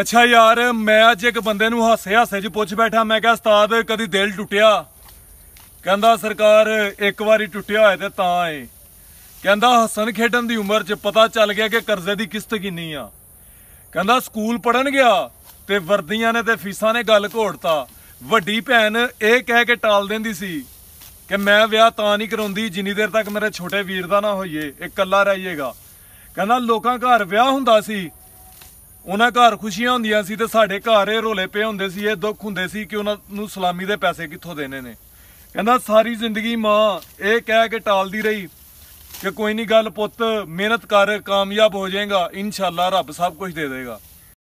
ਅੱਛਾ ਯਾਰ ਮੈਂ ਅੱਜ ਇੱਕ ਬੰਦੇ ਨੂੰ ਹਾਸੇ ਹਾਸੇ 'ਚ ਪੁੱਛ ਬੈਠਾ ਮੈਂ ਕਿਹਾ ਉਸਤਾਦ ਕਦੀ ਦਿਲ ਟੁੱਟਿਆ ਕਹਿੰਦਾ ਸਰਕਾਰ ਇੱਕ ਵਾਰੀ ਟੁੱਟਿਆ ਹੋਇਆ ਤੇ ਤਾਂ ਏ ਕਹਿੰਦਾ ਹਸਨ ਖੇਡਣ ਦੀ ਉਮਰ 'ਚ ਪਤਾ ਚੱਲ ਗਿਆ ਕਿ ਕਰਜ਼ੇ ਦੀ ਕਿਸ਼ਤ ਕਿੰਨੀ ਆ ਕਹਿੰਦਾ ਸਕੂਲ ਪੜਨ ਗਿਆ ਤੇ ਵਰਦੀਆਂ ਨੇ ਤੇ ਫੀਸਾਂ ਨੇ ਗੱਲ ਘੋੜਤਾ ਵੱਡੀ ਭੈਣ ਇਹ ਕਹਿ ਕੇ ਟਾਲ ਦਿੰਦੀ ਸੀ ਕਿ ਮੈਂ ਵਿਆਹ ਤਾਂ ਨਹੀਂ ਕਰਾਉਂਦੀ ਜਿੰਨੀ ਦੇਰ ਤੱਕ ਮੇਰੇ ਛੋਟੇ ਵੀਰ ਦਾ ਨਾ ਹੋਈਏ ਇਹ ਰਹੀਏਗਾ ਕਹਿੰਦਾ ਲੋਕਾਂ ਘਰ ਵਿਆਹ ਹੁੰਦਾ ਸੀ ਉਹਨਾਂ ਘਰ ਖੁਸ਼ੀਆਂ ਹੁੰਦੀਆਂ ਸੀ ਤੇ ਸਾਡੇ ਘਰ ਇਹ ਰੋਲੇ ਪਏ ਹੁੰਦੇ ਸੀ ਇਹ ਦੁੱਖ ਹੁੰਦੇ ਸੀ ਕਿ ਉਹਨਾਂ ਨੂੰ ਸਲਾਮੀ ਦੇ ਪੈਸੇ ਕਿੱਥੋਂ ਦੇਣੇ ਨੇ ਕਹਿੰਦਾ ਸਾਰੀ ਜ਼ਿੰਦਗੀ ਮਾਂ ਇਹ ਕਹਿ ਕੇ ਟਾਲਦੀ ਰਹੀ ਕਿ ਕੋਈ ਨਹੀਂ ਗੱਲ ਪੁੱਤ ਮਿਹਨਤ ਕਰ ਕਾਮਯਾਬ ਹੋ ਜਾਏਗਾ ਇਨਸ਼ਾਅੱਲਾ ਰੱਬ ਸਭ ਕੁਝ ਦੇ ਦੇਗਾ